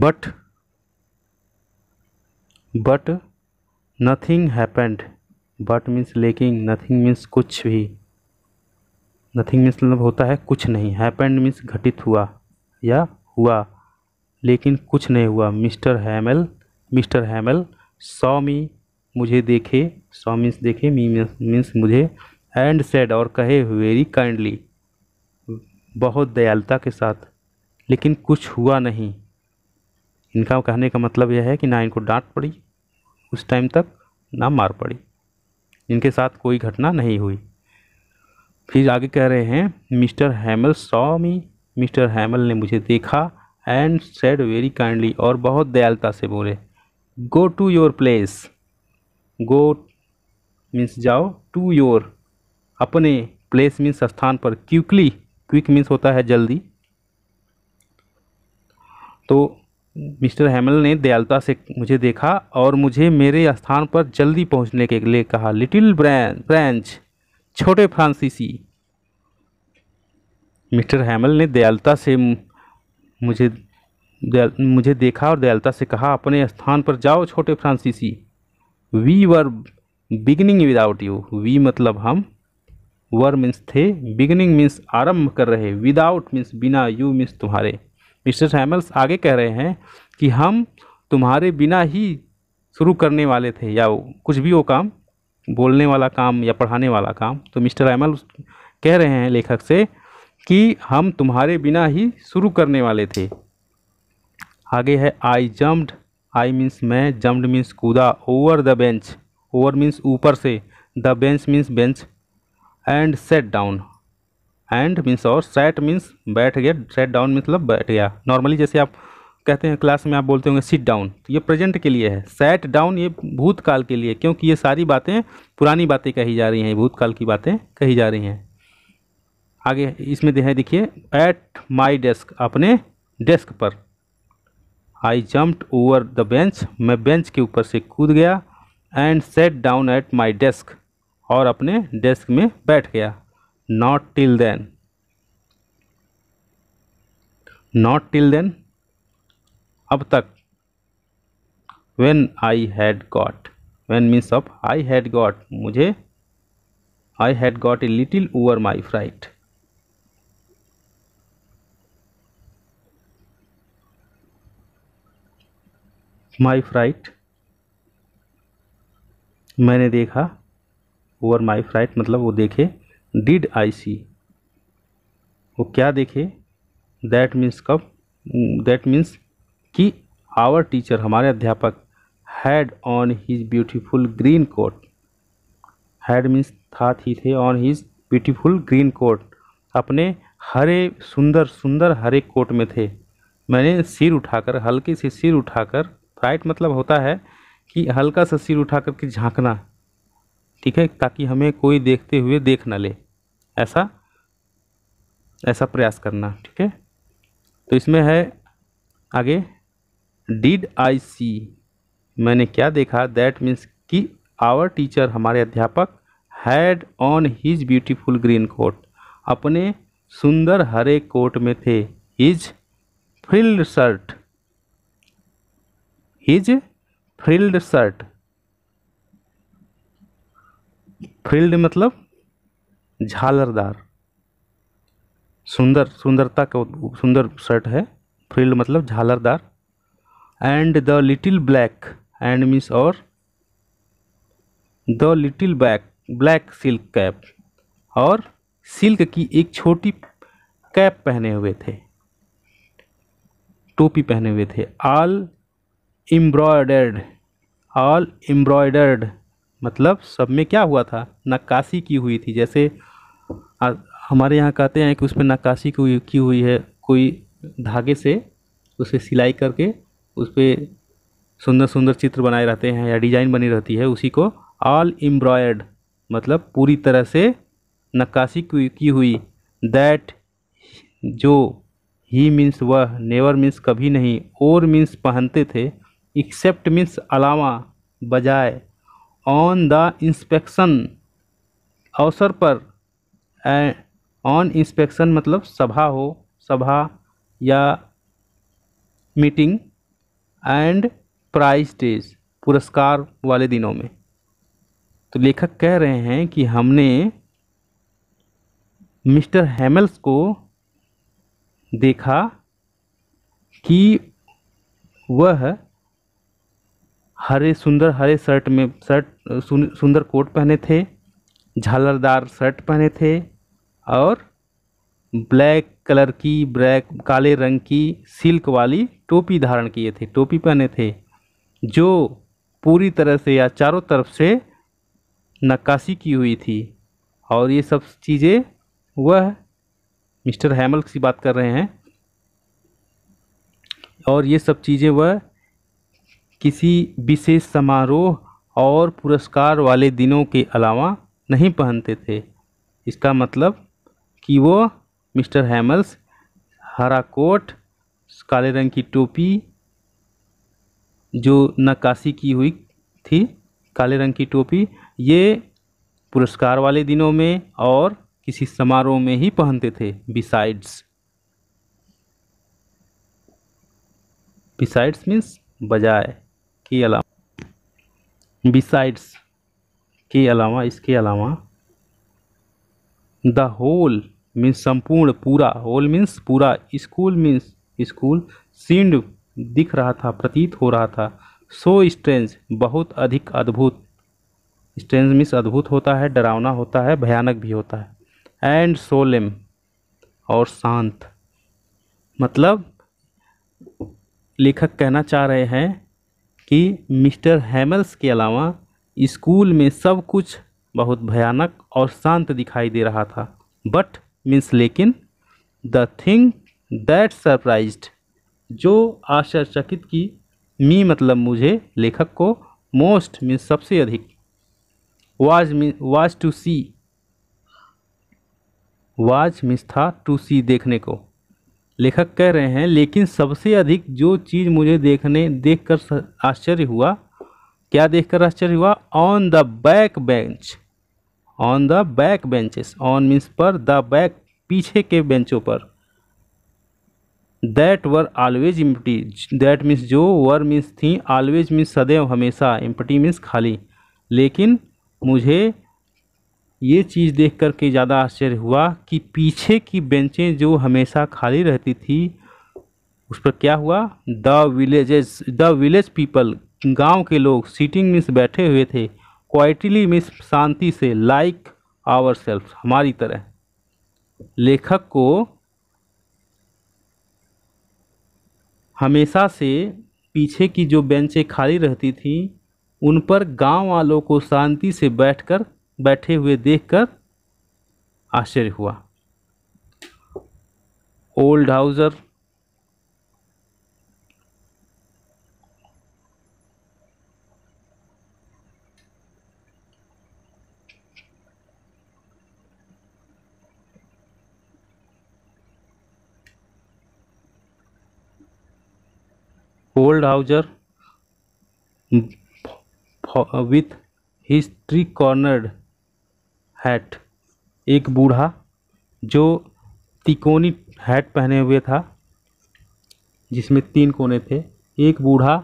but but nothing happened but means लेकिन नथिंग मीन्स कुछ भी नथिंग मीन्स मतलब होता है कुछ नहीं हैपेंड मीन्स घटित हुआ या हुआ लेकिन कुछ नहीं हुआ मिस्टर हैमल मिस्टर हैमल सौ मी मुझे देखे सौ मीन्स देखे मी मीन्स मुझे एंड सेड और कहे वेरी काइंडली बहुत दयालुता के साथ लेकिन कुछ हुआ नहीं इनका कहने का मतलब यह है कि ना इनको डांट पड़ी उस टाइम तक ना मार पड़ी इनके साथ कोई घटना नहीं हुई फिर आगे कह रहे हैं Mr Hamel saw me Mr Hamel ने मुझे देखा एंड सेड वेरी काइंडली और बहुत दयालता से बोले go to your place go means जाओ टू योर अपने प्लेस मीन्स स्थान पर क्विकली क्विक मीन्स होता है जल्दी तो मिस्टर हैमल ने दयालता से मुझे देखा और मुझे मेरे स्थान पर जल्दी पहुंचने के लिए कहा लिटिल ब्रांच ब्रांच छोटे फ्रांसीसी मिस्टर हैमल ने दयालता से मुझे दयाल मुझे देखा और दयालता से कहा अपने स्थान पर जाओ छोटे फ्रांसीसी we were beginning without you we मतलब हम वर मीन्स थे बिगनिंग मीन्स आरंभ कर रहे विदाउट मीन्स बिना यू मीन्स तुम्हारे मिस्टर हैमल्स आगे कह रहे हैं कि हम तुम्हारे बिना ही शुरू करने वाले थे या कुछ भी वो काम बोलने वाला काम या पढ़ाने वाला काम तो मिस्टर अमल कह रहे हैं लेखक से कि हम तुम्हारे बिना ही शुरू करने वाले थे आगे है आई जम्प्ड आई मीन्स मैं जम्प्ड मीन्स कूदा over the bench over means ऊपर से the bench means bench and sat down and means और सेट मीन्स बैठ गया सेट डाउन मतलब बैठ गया नॉर्मली जैसे आप कहते हैं क्लास में आप बोलते होंगे सिट डाउन तो ये प्रेजेंट के लिए है सेट डाउन ये भूतकाल के लिए क्योंकि ये सारी बातें पुरानी बातें कही जा रही हैं भूतकाल की बातें कही जा रही हैं आगे इसमें है देखिए एट माई डेस्क अपने डेस्क पर I jumped over the bench मैं बेंच के ऊपर से कूद गया and sat down at my desk और अपने डेस्क में बैठ गया not till then not till then अब तक when I had got when means of I had got मुझे I had got a little over my fright my fright मैंने देखा ओवर माई फ्राइट मतलब वो देखे डिड आई सी वो क्या देखे दैट मीन्स कब दैट hmm, मीन्स कि आवर टीचर हमारे अध्यापक had on his beautiful green coat had means था थी थे on his beautiful green coat अपने हरे सुंदर सुंदर हरे कोट में थे मैंने सिर उठाकर हल्के से सिर उठाकर राइट मतलब होता है कि हल्का सा सिर उठा करके झांकना ठीक है ताकि हमें कोई देखते हुए देख ना ले ऐसा ऐसा प्रयास करना ठीक है तो इसमें है आगे डिड आई सी मैंने क्या देखा दैट मीन्स कि आवर टीचर हमारे अध्यापक had on his beautiful green coat अपने सुंदर हरे कोट में थे his frilled shirt his frilled shirt frilled मतलब झालरदार सुंदर सुंदरता का सुंदर शर्ट है फ्रिल्ड मतलब झालरदार and the little black and miss और the little black black silk cap और सिल्क की एक छोटी कैप पहने हुए थे टोपी पहने हुए थे ऑल एम्ब्रॉयडर्ड ऑल एम्ब्रॉयडर्ड मतलब सब में क्या हुआ था नक्काशी की हुई थी जैसे आ, हमारे यहाँ कहते हैं कि उसमें नक्काशी की हुई है कोई धागे से उसे सिलाई करके उस पर सुंदर सुंदर चित्र बनाए रहते हैं या डिज़ाइन बनी रहती है उसी को ऑल एम्ब्रॉयड मतलब पूरी तरह से नक्काशी की हुई दैट जो ही मीन्स वह नेवर मीन्स कभी नहीं और मीन्स पहनते थे एक्सेप्ट मीन्स अलावा बजाय ऑन द इंस्पेक्शन अवसर पर ऑन इंस्पेक्शन मतलब सभा हो सभा या मीटिंग एंड प्राइज डेज पुरस्कार वाले दिनों में तो लेखक कह रहे हैं कि हमने मिस्टर हेमल्स को देखा कि वह हरे सुंदर हरे शर्ट में शर्ट सुंदर कोट पहने थे झालरदार शर्ट पहने थे और ब्लैक कलर की ब्लैक काले रंग की सिल्क वाली टोपी धारण किए थे टोपी पहने थे जो पूरी तरह से या चारों तरफ से नक्काशी की हुई थी और ये सब चीज़ें वह मिस्टर हेमल्क की बात कर रहे हैं और ये सब चीज़ें वह किसी विशेष समारोह और पुरस्कार वाले दिनों के अलावा नहीं पहनते थे इसका मतलब कि वो मिस्टर हैमल्स हरा कोट काले रंग की टोपी जो नक्काशी की हुई थी काले रंग की टोपी ये पुरस्कार वाले दिनों में और किसी समारोह में ही पहनते थे बिसाइड्स बिसाइड्स मीन्स बजाय के अलावा बिसाइड्स के अलावा इसके अलावा द होल मीन्स संपूर्ण पूरा होल मीन्स पूरा स्कूल मीन्स स्कूल सीन्ड दिख रहा था प्रतीत हो रहा था सो स्ट्रेंज बहुत अधिक अद्भुत स्ट्रेंज मीन्स अद्भुत होता है डरावना होता है भयानक भी होता है एंड सोलेम और शांत मतलब लेखक कहना चाह रहे हैं कि मिस्टर हैमल्स के अलावा स्कूल में सब कुछ बहुत भयानक और शांत दिखाई दे रहा था बट मीन्स लेकिन द थिंग दैट सरप्राइज्ड जो आश्चर्यचकित की मी मतलब मुझे लेखक को मोस्ट मीन्स सबसे अधिक was me was to see was means था टू सी देखने को लेखक कह रहे हैं लेकिन सबसे अधिक जो चीज़ मुझे देखने देखकर आश्चर्य हुआ क्या देखकर आश्चर्य हुआ on the back bench on the back benches on means पर द बैक पीछे के बेंचों पर that were always empty that means जो वर मीन्स थी ऑलवेज मीन्स सदैव हमेशा इम्पटी मीन्स खाली लेकिन मुझे ये चीज़ देख कर के ज़्यादा आश्चर्य हुआ कि पीछे की बेंचें जो हमेशा खाली रहती थी उस पर क्या हुआ the villages the village people गांव के लोग सीटिंग मीन्स बैठे हुए थे क्वाइटली मिस शांति से लाइक आवर सेल्फ हमारी तरह लेखक को हमेशा से पीछे की जो बेंचें खाली रहती थी उन पर गांव वालों को शांति से बैठकर बैठे हुए देखकर आश्चर्य हुआ old Hauser old Hauser with his three cornered hat एक बूढ़ा जो तिकोनी हैट पहने हुए था जिसमें तीन कोने थे एक बूढ़ा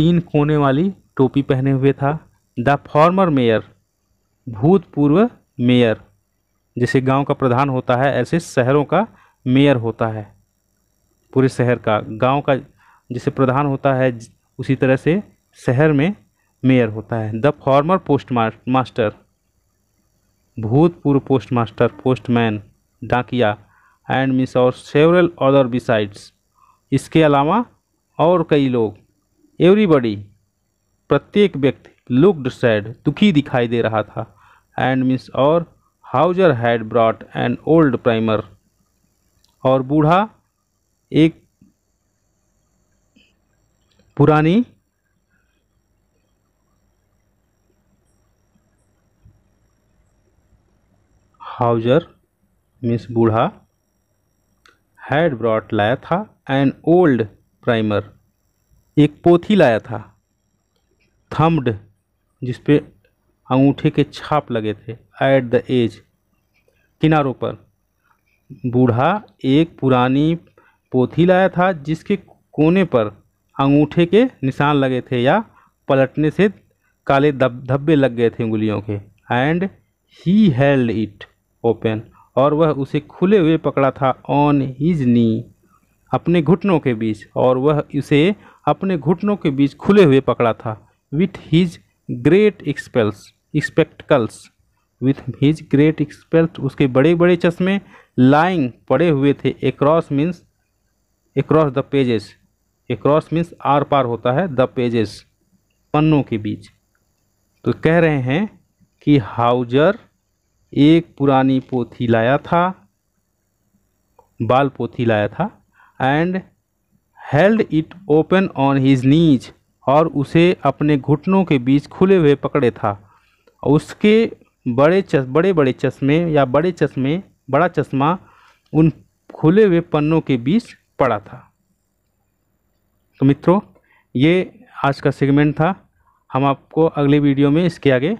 तीन कोने वाली टोपी पहने हुए था द फॉर्मर मेयर भूतपूर्व मेयर जैसे गांव का प्रधान होता है ऐसे शहरों का मेयर होता है पूरे शहर का गांव का जैसे प्रधान होता है उसी तरह से शहर में मेयर होता है द फॉर्मर पोस्ट मास्टर भूतपूर्व पोस्ट मास्टर पोस्टमैन डाकिया एंड मिस और सेवरल अदर बिसाइड्स इसके अलावा और कई लोग एवरीबडी प्रत्येक व्यक्ति लुकड सैड दुखी दिखाई दे रहा था एंड मिस और Hauser had brought and old primer और बूढ़ा एक पुरानी हाउजर मिस बूढ़ा हैड ब्रॉट लाया था एन ओल्ड प्राइमर एक पोथी लाया था थम्ड जिसपे अंगूठे के छाप लगे थे एट द एज किनारों पर बूढ़ा एक पुरानी पोथी लाया था जिसके कोने पर अंगूठे के निशान लगे थे या पलटने से काले धब धब्बे लग गए थे उंगलियों के and he held it open और वह उसे खुले हुए पकड़ा था ऑन हिज नी अपने घुटनों के बीच और वह उसे अपने घुटनों के बीच खुले हुए पकड़ा था with his great expels एक्सपेक्टकल्स with his great expels उसके बड़े बड़े चश्मे लाइंग पड़े हुए थे across means across the pages cross means are पार होता है द पेजेस पन्नों के बीच तो कह रहे हैं कि हाउजर एक पुरानी पोथी लाया था बाल पोथी लाया था and held it open on his knees और उसे अपने घुटनों के बीच खुले हुए पकड़े था उसके बड़े चस बड़े बड़े चश्मे या बड़े चश्मे बड़ा चश्मा उन खुले हुए पन्नों के बीच पड़ा था तो मित्रों ये आज का सेगमेंट था हम आपको अगले वीडियो में इसके आगे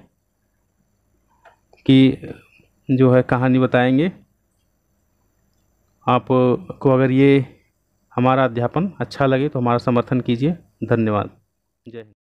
की जो है कहानी बताएंगे आपको अगर ये हमारा अध्यापन अच्छा लगे तो हमारा समर्थन कीजिए धन्यवाद जय हिंद